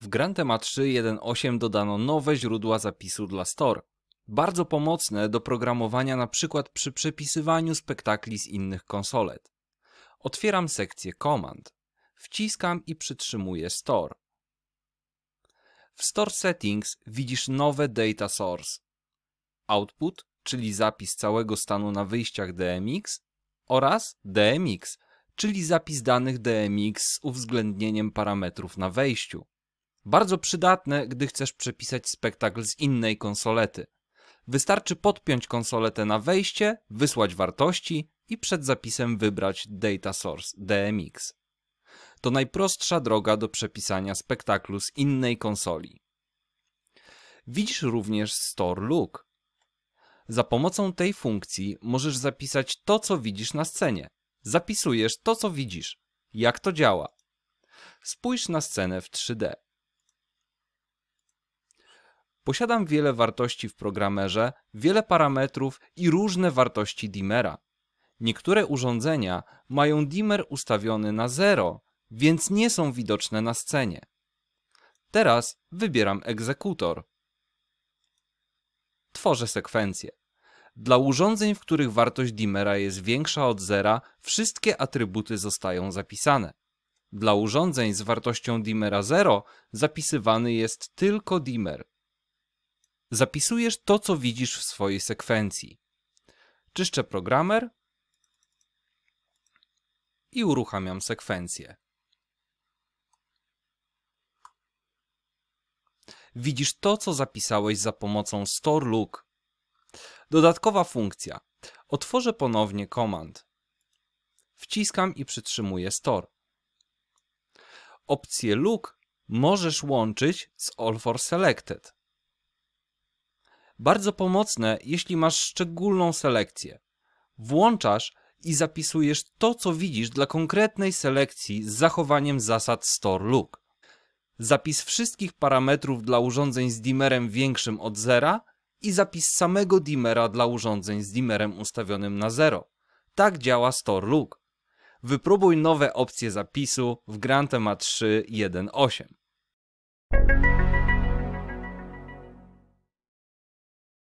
W Gran 3.18 dodano nowe źródła zapisu dla Store. Bardzo pomocne do programowania na przykład przy przepisywaniu spektakli z innych konsolet. Otwieram sekcję Command. Wciskam i przytrzymuję Store. W Store Settings widzisz nowe Data Source. Output, czyli zapis całego stanu na wyjściach DMX oraz DMX, czyli zapis danych DMX z uwzględnieniem parametrów na wejściu. Bardzo przydatne, gdy chcesz przepisać spektakl z innej konsolety. Wystarczy podpiąć konsoletę na wejście, wysłać wartości i przed zapisem wybrać Data Source DMX. To najprostsza droga do przepisania spektaklu z innej konsoli. Widzisz również Store Look. Za pomocą tej funkcji możesz zapisać to, co widzisz na scenie. Zapisujesz to, co widzisz, jak to działa. Spójrz na scenę w 3D. Posiadam wiele wartości w programerze, wiele parametrów i różne wartości dimera. Niektóre urządzenia mają dimer ustawiony na 0, więc nie są widoczne na scenie. Teraz wybieram egzekutor. Tworzę sekwencję. Dla urządzeń, w których wartość dimera jest większa od zera, wszystkie atrybuty zostają zapisane. Dla urządzeń z wartością dimera 0 zapisywany jest tylko dimer. Zapisujesz to, co widzisz w swojej sekwencji. Czyszczę programer i uruchamiam sekwencję. Widzisz to, co zapisałeś za pomocą store look. Dodatkowa funkcja. Otworzę ponownie komand. Wciskam i przytrzymuję Store. Opcję Look możesz łączyć z All for Selected. Bardzo pomocne, jeśli masz szczególną selekcję. Włączasz i zapisujesz to, co widzisz dla konkretnej selekcji z zachowaniem zasad Store Look. Zapis wszystkich parametrów dla urządzeń z dimerem większym od zera i zapis samego dimera dla urządzeń z dimerem ustawionym na 0. Tak działa Store Look. Wypróbuj nowe opcje zapisu w Grantema 3.1.8.